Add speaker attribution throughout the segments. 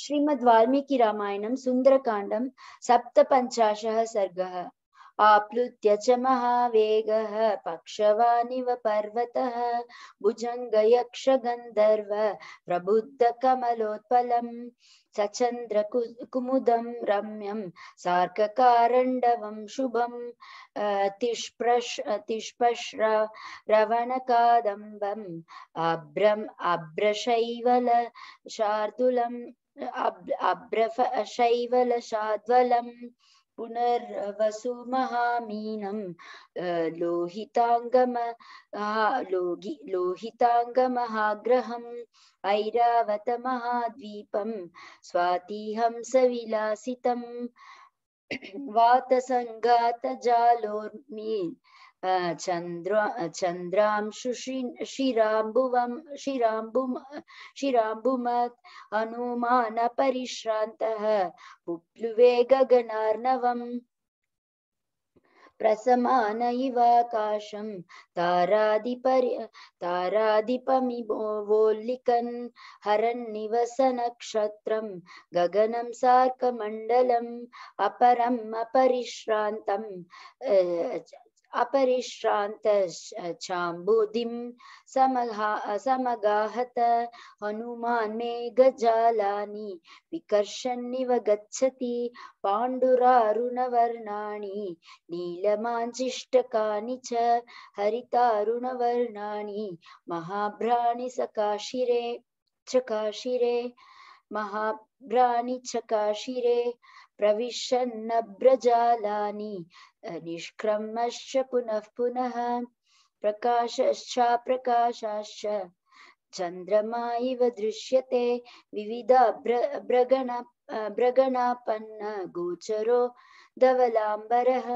Speaker 1: श्रीमद् वाल्मीकि रामायणं सुन्दरकाण्डं सप्तपञ्चाशः सर्गः आप्लुत्य च महावेगः पक्षवानिव पर्वतः भुजङ्गयक्षगन्धर्व प्रबुद्धकमलोत्पलम् सचन्द्र कुमुदं रम्यं सार्ककारण्डवं शुभं तिष्प्रश् तिष्पश्र रवणकादम्बम् अभ्रम् अभ्रशैवल शार्दूलम् अभ्रफशैवलशाद्वलं पुनर्वसु महामीनं लोहिताङ्गम लोहि लोहिताङ्गमहाग्रहम् ऐरावतमहाद्वीपं स्वातिहंसविलासितं वातसङ्गातजालोर्मी चंद्र चन्द्रांशु श्रीराम्बुवं श्रीराम्बुम श्रीराम्बुमत् हनुमानपरिश्रान्तः पुप्लुवे गगनार्णवम् प्रसमान इवाकाशं तारादिपरि तारादिपमिवोल्लिकन् हरन्निवसनक्षत्रं गगनं सार्कमण्डलम् अपरम् अपरिश्रान्तं अपरिश्रान्तश्चाम्बुदिं समघा समगाहत हनुमान् मे गजालानि विकर्षन्निव गच्छति पाण्डुरारुणवर्णानि नीलमाञ्जिष्टकानि च हरितारुणवर्णानि महाभ्राणि सकाशिरे चकाशिरे महाभ्राणि चकाशिरे प्रविशन्नभ्रजालानि निष्क्रमश्च पुनः पुनः प्रकाशश्चाप्रकाशाश्च चन्द्रमा इव दृश्यते विविधा गोचरो भ्रगण भ्रगणापन्नगोचरो धवलाम्बरः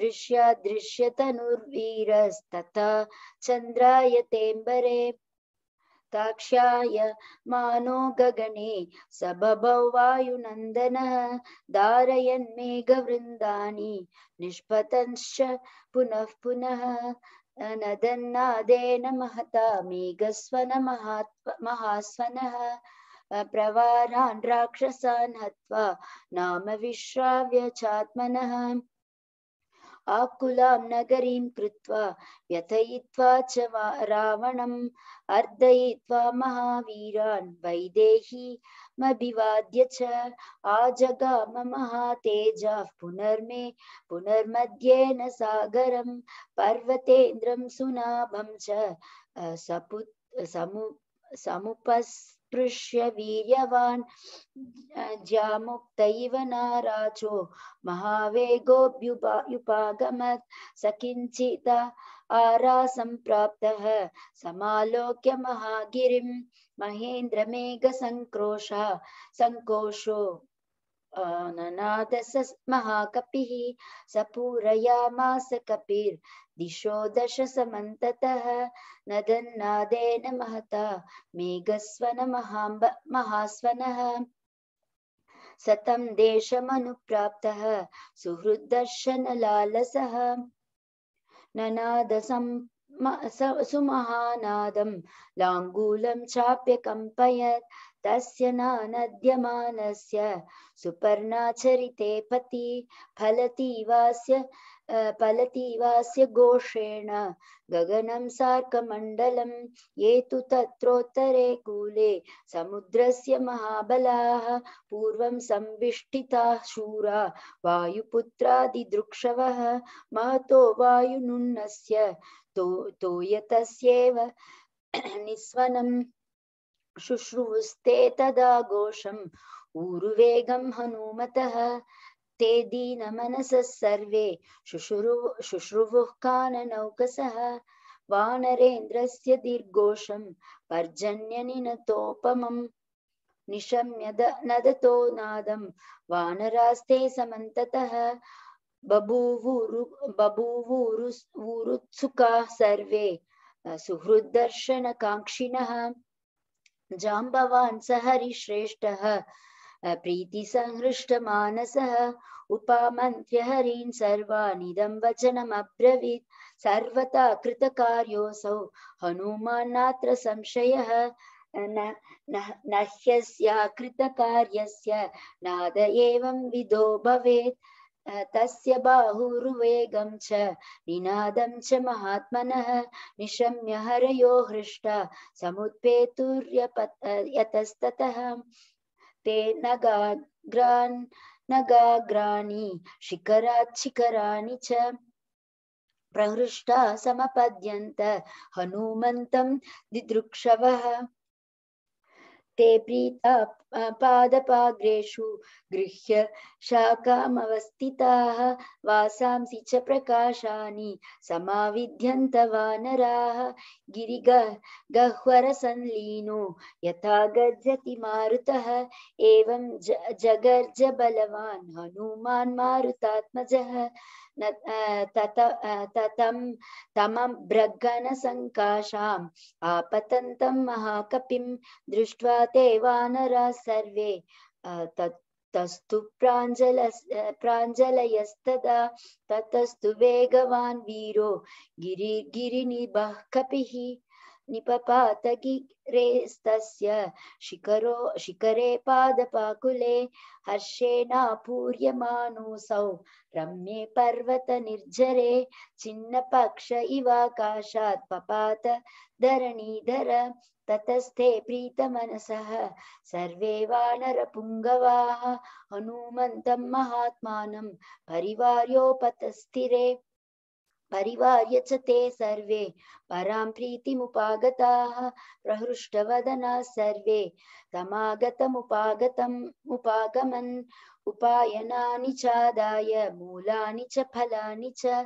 Speaker 1: दृश्यादृश्यतनुर्वीरस्तथा चन्द्रायतेऽम्बरे ताक्षाय मानो गगने सबभौ वायुनन्दनः धारयन् मेघवृन्दानि निष्पतंश्च पुनः पुनः नदन्नादेन महता मेघस्वन महास्वनः प्रवारान् राक्षसान् हत्वा नाम विश्राव्य चात्मनः आकुलां नगरीं कृत्वा व्यथयित्वा च रावणम् अर्दयित्वा महावीरान् वैदेहीमभिवाद्य च आजगाम महातेजाः पुनर्मे पुनर्मध्येन सागरं पर्वतेन्द्रं सुनाभं च सपु समु समुपस् उत्पृष्य वीर्यवान् ज्यामुक्त इव नाराजो महावेगोऽप्युपागमत् स किञ्चित् आरासम्प्राप्तः समालोक्य महागिरिं महेन्द्रमेघसङ्क्रोशः सङ्कोशो ननाद स महाकपिः स पूरयामास कपिर् दिशो दशसमन्ततः नदन्नादेन महता मेघस्वनमहाम्ब महास्वनः सतं देशमनुप्राप्तः सुहृद्दर्शनलालसः ननादसं सुमहानादं लाङ्गूलं चाप्यकम्पयत् तस्य नानद्यमानस्य सुपर्णाचरिते पति फलतीवास्य फलतीवास्य घोषेण गगनं सार्कमण्डलं ये तु तत्रोत्तरे कूले समुद्रस्य महाबलाः पूर्वं संविष्टिताः शूरा वायुपुत्रादिदृक्षवः महतो वायुनुन्नस्य तो, तोयतस्येव निस्वनम् शुश्रुवुस्ते तदा घोषम् ऊरुवेगं हनूमतः ते दीनमनसः सर्वे शुश्रु शुश्रुवुः काननौकसः वानरेन्द्रस्य दीर्घोषं पर्जन्यनिनतोपमम् निशम्य नदतो नादं वानरास्ते समन्ततः बभूवूरु बभूवूरु ऊरुत्सुकाः सर्वे सुहृद्दर्शनकाङ्क्षिणः जाम्बवान् स हरिश्रेष्ठः प्रीतिसङ्हृष्टमानसः उपामन्त्य हरीन् सर्वानिदं वचनमब्रवीत् सर्वथा कृतकार्योऽसौ हनुमान्नात्र संशयः न ह्यस्य कृतकार्यस्य नाद एवं विदो भवेत् तस्य बाहुर्वेगं च निनादं च महात्मनः निशम्य हरयो हृष्टा समुत्पेतुर्यतस्ततः ते नगाग्रान् नगाग्राणि शिखराच्छिखराणि च प्रहृष्टा समपद्यन्त हनुमन्तं दिदृक्षवः ते प्रीता पादपाग्रेषु गृह्य शाकामवस्थिताः वासांसि च प्रकाशानि समाविध्यन्त वानराः गिरिगः गह्वरसंलीनो यथा गर्जति मारुतः एवं ज जगर्ज बलवान् हनुमान् मारुतात्मजः ततं तमं बृग्गणसङ्काशाम् आपतन्तं महाकपिं दृष्ट्वा देवानरा सर्वे तस्तु प्राजल प्राञ्जलयस्तदा ततस्तु वेगवान् वीरो गिरिर्गिरिनिबः कपिः निपपातगिरेस्तस्य शिखरो शिखरे पादपाकुले हर्षेणापूर्यमानोऽसौ रम्ये पर्वतनिर्झरे छिन्नपक्ष इवाकाशात् पपात धरणीधर ततस्ते प्रीतमनसः सर्वे वानरपुङ्गवाः हनुमन्तं महात्मानं परिवार्योपतस्थिरे परिवार्य च ते सर्वे परां प्रीतिमुपागताः प्रहृष्टवदनाः सर्वे समागतमुपागतम् उपागमन् उपायनानि चादाय मूलानि च फलानि च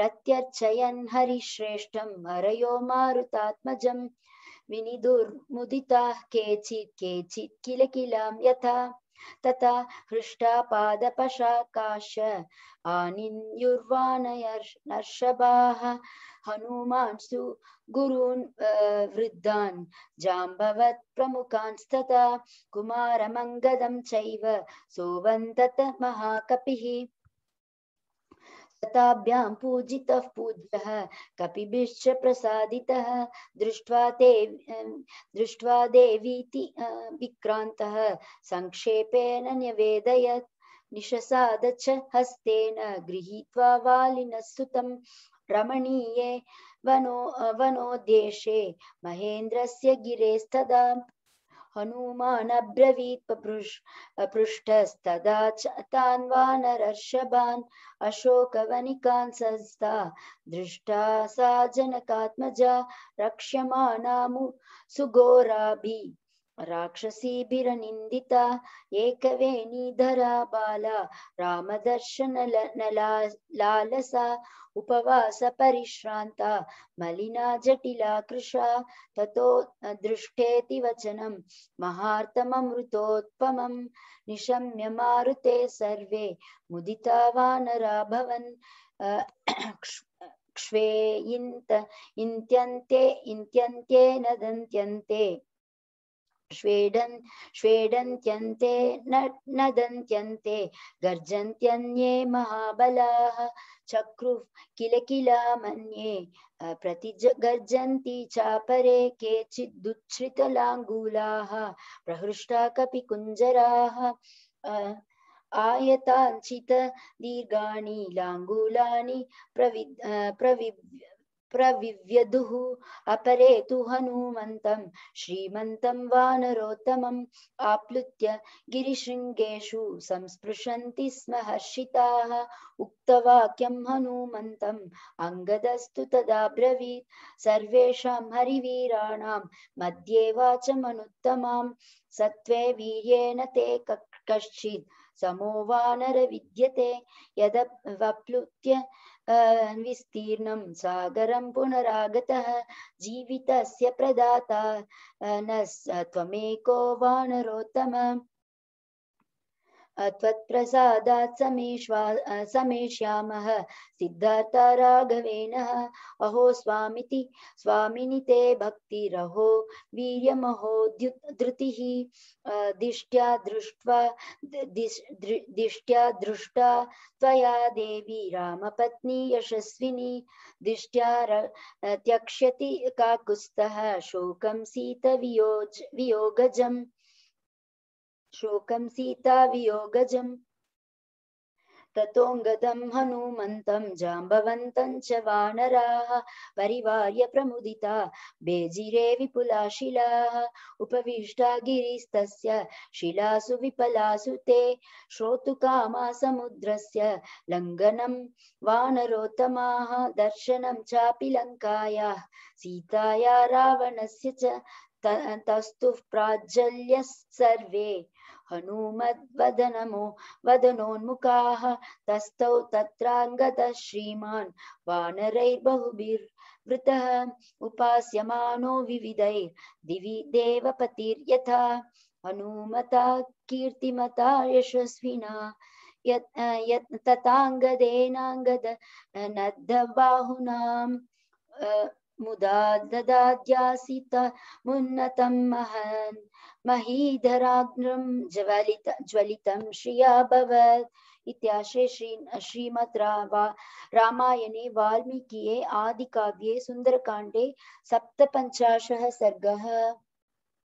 Speaker 1: प्रत्यर्चयन् हरिश्रेष्ठं हरयो मारुतात्मजम् विनिदुर्मुदिताः केचित् केचित् किल किलां यथा तथा हृष्टापादपशाकाश आनिन्युर्वाणयर्षभाः हनुमांस्तु गुरून् वृद्धान् जाम्बवत् प्रमुखांस्तथा कुमारमङ्गदं चैव सोवन्तत महाकपिः ताभ्यां पूजितः पूज्यः कपिभिश्च प्रसादितः दृष्ट्वा ते अं, दृष्ट्वा देवीति अं, विक्रान्तः सङ्क्षेपेण न्यवेदयत् निशसाद च हस्तेन गृहीत्वा वालिनः सुतं रमणीये वनो वनोद्देशे महेन्द्रस्य गिरेस्तदा हनूमानब्रवीत् पृष्ठस्तदा तान् वानरर्षभान् अशोकवनिकान् सस्ता दृष्टा सा जनकात्मजा रक्ष्यमाणामु सुगोराभिः राक्षसीभिरनिन्दिता एकवेणीधरा बाला रामदर्शन लालसा उपवासपरिश्रान्ता मलिना जटिला कृशा ततो दृष्टेति वचनं महार्तममृतोत्पमं निशम्य मारुते सर्वे मुदिता वानरा भवन् क्ष्वे इन्त इन्त्यन्ते इन्त्यन्त्ये न दन्त्यन्ते श्वेडन् श्वेडन्त्यन्ते नदन्त्यन्ते गर्जन्त्यन्ये महाबलाः चक्रुः किल किल मन्ये प्रतिगर्जन्ति चापरे केचिदुच्छ्रितलाङ्गूलाः प्रहृष्टा कपिकुञ्जराः दीर्घाणि लाङ्गूलानि प्रवि प्रवि प्रविव्यदुः अपरे तु हनुमन्तं श्रीमन्तं वानरोत्तमम् आप्लुत्य गिरिशृङ्गेषु संस्पृशन्ति स्म हर्षिताः उक्तवाक्यं हनुमन्तम् अङ्गदस्तु तदा ब्रवीत् सर्वेषां हरिवीराणां मध्ये वाचमनुत्तमां सत्त्वे वीर्येण ते कश्चित् समो वानर विद्यते यदप्लुत्य विस्तीर्णं सागरं पुनरागतः जीवितस्य प्रदाता न त्वमेको त्वत्प्रसादात् समेष्वा समेष्यामः सिद्धार्थ अहो स्वामिति स्वामिनि ते भक्तिरहो वीर्यमहो धृतिः दिष्ट्या दृष्ट्वा दिश, दृ, दिष्ट्या दृष्टा त्वया देवी रामपत्नी यशस्विनी दिष्ट्या त्यक्ष्यति काकुस्तः शोकं सीतवियोज वियोगजम् शोकं सीतावियोगजम् ततोऽङ्गदं हनुमन्तं जाम्बवन्तं च वानराः परिवार्य प्रमुदिता बेजिरे विपुलाशिलाः उपविष्टा गिरिस्तस्य शिलासु विपलासु ते श्रोतुकामा समुद्रस्य लङ्घनं वानरोत्तमाः दर्शनं चापि लङ्कायाः सीताया रावणस्य च तस्तुः प्राज्जल्यः सर्वे हनूमद्वदनमो वदनोन्मुखाः तस्थौ तत्राङ्गतः श्रीमान् वानरैर्बहुभिर्वृतः उपास्यमानो विविधैर्दिवि देवपतिर्यथा हनूमता कीर्तिमता यशस्विना यत् तथाङ्गदेनाङ्गद नद्धबाहुनाम् मुदा ददाद्यासित मुन्नतं महन् महीधराग्रम ज्वलित ज्वलितं श्रियाभवत् इत्याशे श्री श्रीमद् वा रामायणे वाल्मीकिये आदिकाव्ये सुंदरकांडे सप्तपञ्चाशः सर्गः